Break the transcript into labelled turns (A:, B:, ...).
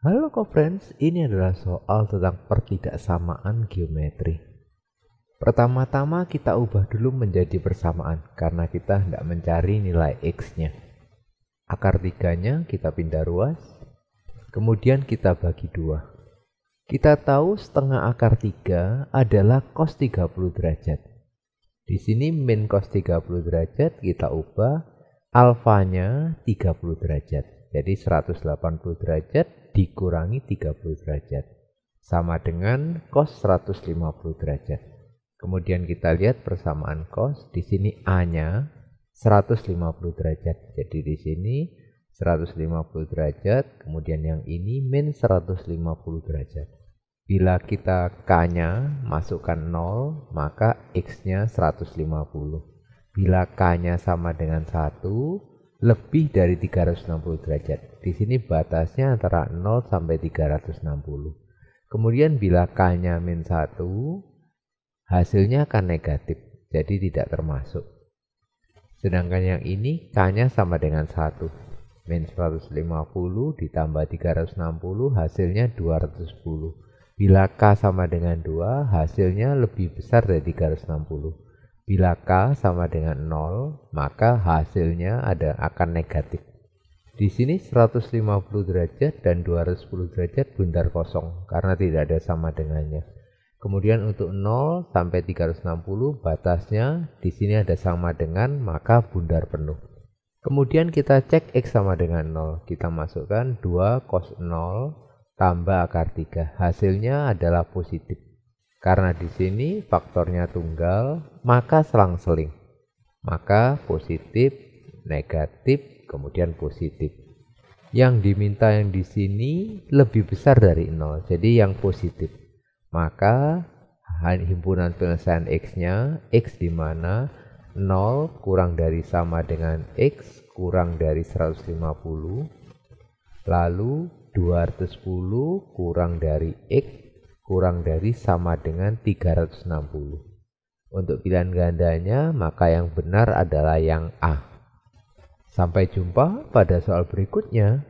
A: Halo co-friends, ini adalah soal tentang pertidaksamaan geometri. Pertama-tama kita ubah dulu menjadi persamaan karena kita hendak mencari nilai x-nya. Akar tiganya kita pindah ruas, kemudian kita bagi dua. Kita tahu setengah akar tiga adalah cos 30 derajat. Di sini min cos 30 derajat kita ubah alfanya 30 derajat. Jadi 180 derajat dikurangi 30 derajat. Sama dengan cos 150 derajat. Kemudian kita lihat persamaan cos. Di sini A-nya 150 derajat. Jadi di sini 150 derajat. Kemudian yang ini min 150 derajat. Bila kita K-nya masukkan 0, maka X-nya 150. Bila K-nya sama dengan satu, lebih dari 360 derajat. Di sini batasnya antara 0 sampai 360. Kemudian bila K-nya min 1, hasilnya akan negatif, jadi tidak termasuk. Sedangkan yang ini K-nya sama dengan 1. Min 150 ditambah 360 hasilnya 210. Bila K sama dengan 2, hasilnya lebih besar dari 360. Bila K sama dengan 0, maka hasilnya ada akan negatif. Di sini 150 derajat dan 210 derajat bundar kosong karena tidak ada sama dengannya. Kemudian untuk 0 sampai 360 batasnya di sini ada sama dengan maka bundar penuh. Kemudian kita cek X sama dengan 0. Kita masukkan 2 cos 0 tambah akar 3. Hasilnya adalah positif. Karena di sini faktornya tunggal, maka selang-seling. Maka positif, negatif, kemudian positif. Yang diminta yang di sini lebih besar dari nol, jadi yang positif. Maka himpunan penyelesaian X-nya, X, X di mana 0 kurang dari sama dengan X kurang dari 150 lalu 210 kurang dari X kurang dari sama dengan 360. Untuk pilihan gandanya, maka yang benar adalah yang A. Sampai jumpa pada soal berikutnya.